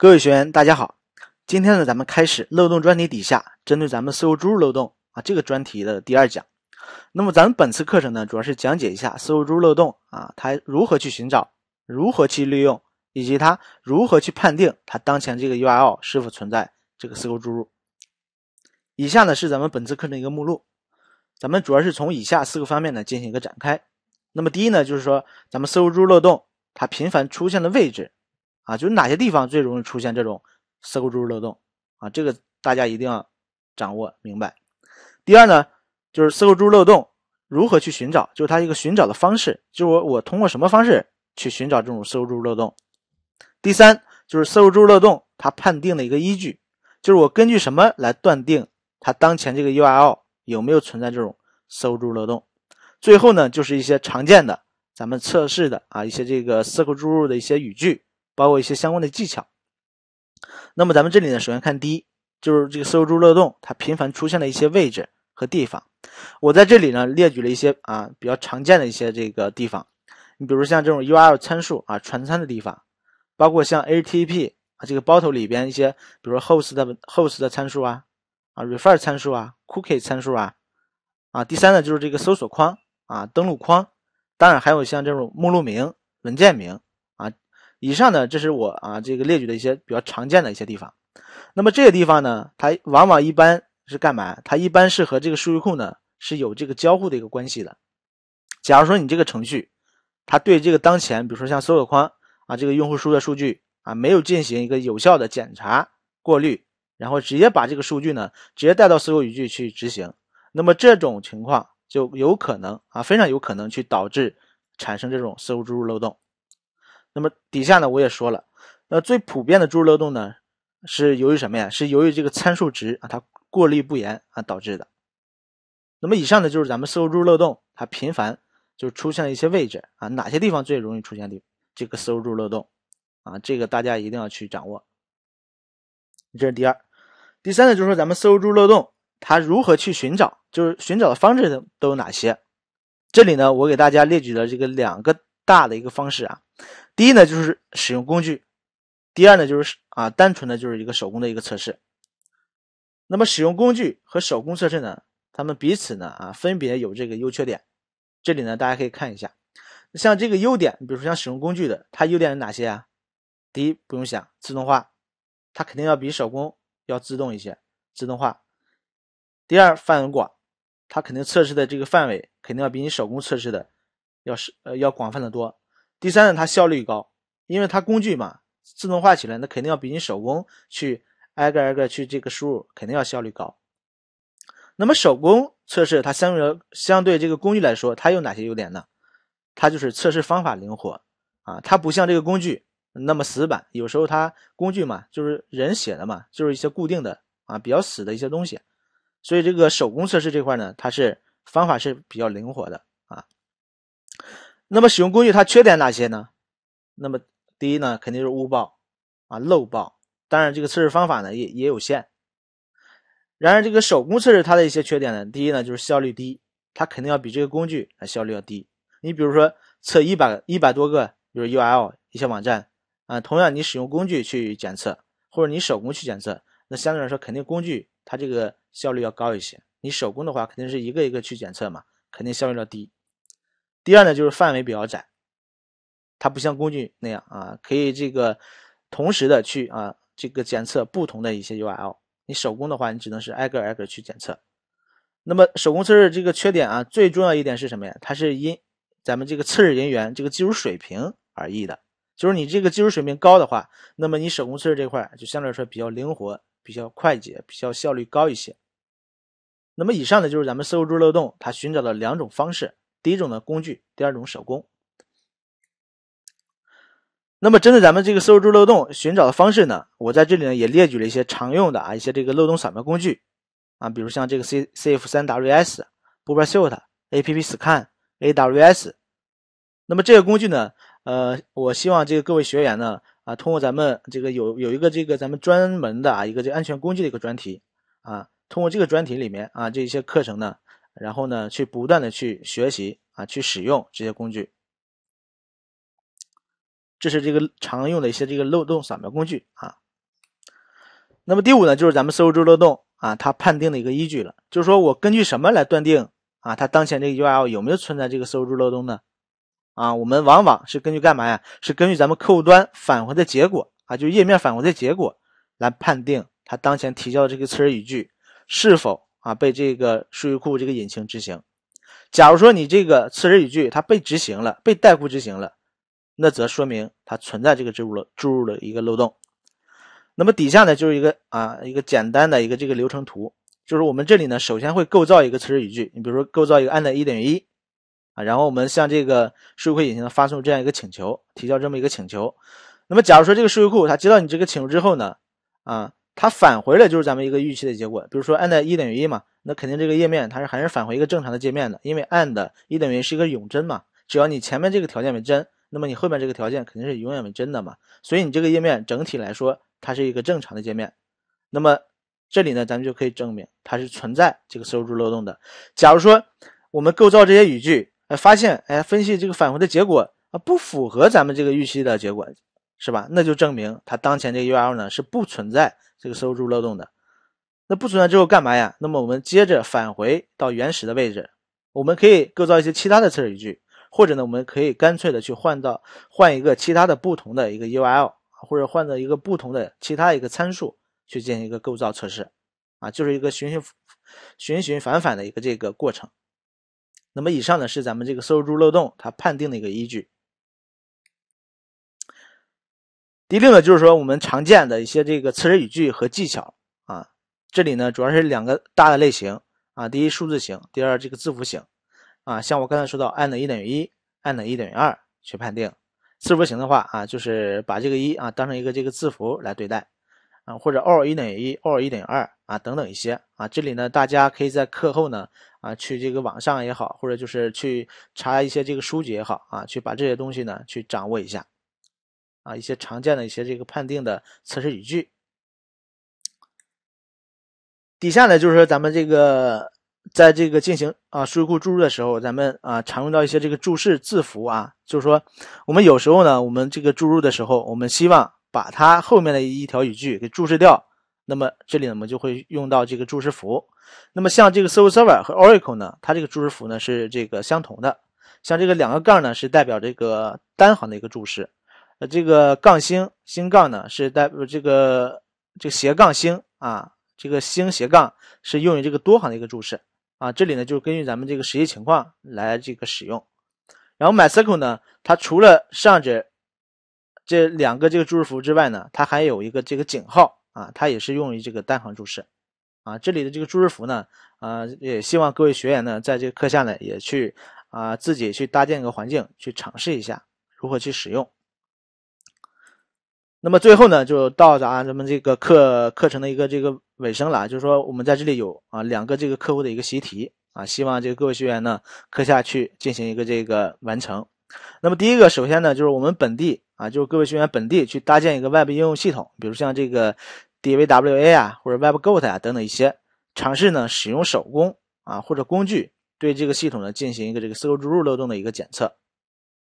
各位学员，大家好，今天呢，咱们开始漏洞专题底下，针对咱们搜猪漏洞啊这个专题的第二讲。那么，咱们本次课程呢，主要是讲解一下搜猪漏洞啊，它如何去寻找，如何去利用，以及它如何去判定它当前这个 URL 是否存在这个搜猪。注入。以下呢是咱们本次课程一个目录，咱们主要是从以下四个方面呢进行一个展开。那么，第一呢，就是说咱们搜猪漏洞它频繁出现的位置。啊，就是哪些地方最容易出现这种 SQL 注入漏洞啊？这个大家一定要掌握明白。第二呢，就是 SQL 注入漏洞如何去寻找，就是它一个寻找的方式，就是我我通过什么方式去寻找这种 s q 注入漏洞？第三就是 s q 注入漏洞它判定的一个依据，就是我根据什么来断定它当前这个 URL 有没有存在这种 s q 注入漏洞？最后呢，就是一些常见的咱们测试的啊一些这个 SQL 注入的一些语句。包括一些相关的技巧。那么咱们这里呢，首先看第一，就是这个搜索漏洞它频繁出现的一些位置和地方。我在这里呢列举了一些啊比较常见的一些这个地方。你比如像这种 URL 参数啊传参的地方，包括像 HTTP 啊这个包头里边一些，比如 host 的 host 的参数啊啊 refer 参数啊 cookie 参数啊啊。第三呢，就是这个搜索框啊登录框，当然还有像这种目录名、文件名啊。以上呢，这是我啊这个列举的一些比较常见的一些地方。那么这些地方呢，它往往一般是干嘛？它一般是和这个数据库呢是有这个交互的一个关系的。假如说你这个程序，它对这个当前，比如说像搜索框啊，这个用户输入数据啊，没有进行一个有效的检查过滤，然后直接把这个数据呢，直接带到搜索语句去执行，那么这种情况就有可能啊，非常有可能去导致产生这种搜 q 输入漏洞。那么底下呢，我也说了，那最普遍的注入漏洞呢，是由于什么呀？是由于这个参数值啊，它过滤不严啊导致的。那么以上呢，就是咱们搜猪漏洞它频繁就出现了一些位置啊，哪些地方最容易出现的这个搜猪漏洞啊，这个大家一定要去掌握。这是第二，第三呢，就是说咱们搜猪漏洞它如何去寻找，就是寻找的方式都有哪些？这里呢，我给大家列举了这个两个。大的一个方式啊，第一呢就是使用工具，第二呢就是啊单纯的就是一个手工的一个测试。那么使用工具和手工测试呢，他们彼此呢啊分别有这个优缺点。这里呢大家可以看一下，像这个优点，比如说像使用工具的，它优点有哪些啊？第一不用想自动化，它肯定要比手工要自动一些，自动化。第二范围广，它肯定测试的这个范围肯定要比你手工测试的。要是呃要广泛的多。第三呢，它效率高，因为它工具嘛，自动化起来那肯定要比你手工去挨个挨个去这个输入，肯定要效率高。那么手工测试它相对相对这个工具来说，它有哪些优点呢？它就是测试方法灵活啊，它不像这个工具那么死板。有时候它工具嘛，就是人写的嘛，就是一些固定的啊比较死的一些东西。所以这个手工测试这块呢，它是方法是比较灵活的。那么使用工具它缺点哪些呢？那么第一呢，肯定是误报啊漏报。当然这个测试方法呢也也有限。然而这个手工测试它的一些缺点呢，第一呢就是效率低，它肯定要比这个工具啊效率要低。你比如说测一百一百多个，比如 U L 一些网站啊，同样你使用工具去检测，或者你手工去检测，那相对来说肯定工具它这个效率要高一些。你手工的话，肯定是一个一个去检测嘛，肯定效率要低。第二呢，就是范围比较窄，它不像工具那样啊，可以这个同时的去啊，这个检测不同的一些 U r L。你手工的话，你只能是挨个挨个去检测。那么手工测试这个缺点啊，最重要一点是什么呀？它是因咱们这个测试人员这个技术水平而异的。就是你这个技术水平高的话，那么你手工测试这块就相对来说比较灵活、比较快捷、比较效率高一些。那么以上呢，就是咱们搜索出漏洞它寻找的两种方式。第一种的工具，第二种手工。那么，针对咱们这个收入漏洞寻找的方式呢，我在这里呢也列举了一些常用的啊一些这个漏洞扫描工具啊，比如像这个 C C F 三 W S、Burp s u i t A P P Scan、A W S。那么这个工具呢，呃，我希望这个各位学员呢啊，通过咱们这个有有一个这个咱们专门的啊一个这安全工具的一个专题啊，通过这个专题里面啊这一些课程呢。然后呢，去不断的去学习啊，去使用这些工具。这是这个常用的一些这个漏洞扫描工具啊。那么第五呢，就是咱们社会柱漏洞啊，它判定的一个依据了，就是说我根据什么来断定啊，它当前这个 URL 有没有存在这个社会柱漏洞呢？啊，我们往往是根据干嘛呀？是根据咱们客户端返回的结果啊，就页面返回的结果来判定它当前提交的这个测试语句是否。啊，被这个数据库这个引擎执行。假如说你这个测试语句它被执行了，被代库执行了，那则说明它存在这个注入了注入的一个漏洞。那么底下呢就是一个啊一个简单的一个这个流程图，就是我们这里呢首先会构造一个测试语句，你比如说构造一个 and 1等于一啊，然后我们向这个数据库引擎发送这样一个请求，提交这么一个请求。那么假如说这个数据库它接到你这个请求之后呢，啊。它返回了就是咱们一个预期的结果，比如说 and 一等于一嘛，那肯定这个页面它是还是返回一个正常的界面的，因为 and 一等于是一个永真嘛，只要你前面这个条件为真，那么你后面这个条件肯定是永远为真的嘛，所以你这个页面整体来说它是一个正常的界面。那么这里呢，咱们就可以证明它是存在这个收入漏洞的。假如说我们构造这些语句，哎，发现哎，分析这个返回的结果啊不符合咱们这个预期的结果，是吧？那就证明它当前这个 URL 呢是不存在。这个收入漏洞的，那不存在之后干嘛呀？那么我们接着返回到原始的位置，我们可以构造一些其他的测试语句，或者呢，我们可以干脆的去换到换一个其他的不同的一个 URL，或者换到一个不同的其他一个参数去进行一个构造测试，啊，就是一个循循循循反反的一个这个过程。那么以上呢是咱们这个收入漏洞它判定的一个依据。第六呢，就是说我们常见的一些这个测试语句和技巧啊，这里呢主要是两个大的类型啊，第一数字型，第二这个字符型啊。像我刚才说到 and 一等于一，and 一等于二去判定字符型的话啊，就是把这个一啊当成一个这个字符来对待啊，或者 or 一等于一，or 一等于二啊等等一些啊。这里呢，大家可以在课后呢啊去这个网上也好，或者就是去查一些这个书籍也好啊，去把这些东西呢去掌握一下。啊，一些常见的一些这个判定的测试语句。底下呢，就是说咱们这个在这个进行啊数据库注入的时候，咱们啊常用到一些这个注释字符啊。就是说，我们有时候呢，我们这个注入的时候，我们希望把它后面的一条语句给注释掉。那么这里呢，我们就会用到这个注释符。那么像这个 SQL Server 和 Oracle 呢，它这个注释符呢是这个相同的。像这个两个杠呢，是代表这个单行的一个注释。呃，这个杠星星杠呢，是代表这个这个斜杠星啊，这个星斜杠是用于这个多行的一个注释啊。这里呢，就是根据咱们这个实际情况来这个使用。然后 m y s q l 呢，它除了上边这两个这个注释符之外呢，它还有一个这个井号啊，它也是用于这个单行注释啊。这里的这个注释符呢，啊，也希望各位学员呢，在这个课下呢，也去啊自己去搭建一个环境，去尝试一下如何去使用。那么最后呢，就到达咱们这个课课程的一个这个尾声了啊，就是说我们在这里有啊两个这个客户的一个习题啊，希望这个各位学员呢课下去进行一个这个完成。那么第一个，首先呢就是我们本地啊，就是各位学员本地去搭建一个 Web 应用系统，比如像这个 DVWA 啊或者 WebGoat 啊等等一些，尝试呢使用手工啊或者工具对这个系统呢进行一个这个 SQL 注入漏洞的一个检测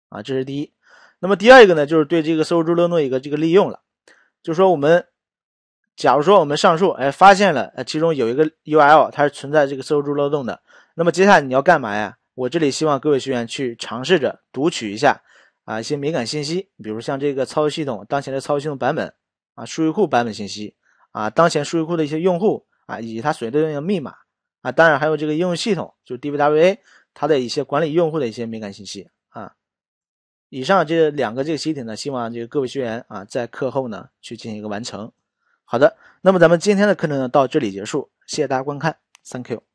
啊，这是第一。那么第二个呢，就是对这个数据漏洞一个这个利用了，就是说我们假如说我们上述哎，发现了呃其中有一个 U L，它是存在这个数据漏洞的。那么接下来你要干嘛呀？我这里希望各位学员去尝试着读取一下啊一些敏感信息，比如像这个操作系统当前的操作系统版本啊、数据库版本信息啊、当前数据库的一些用户啊以及它所对应的密码啊，当然还有这个应用系统就是 D V W A 它的一些管理用户的一些敏感信息。以上这两个这个习题呢，希望这个各位学员啊，在课后呢去进行一个完成。好的，那么咱们今天的课程呢到这里结束，谢谢大家观看，Thank you。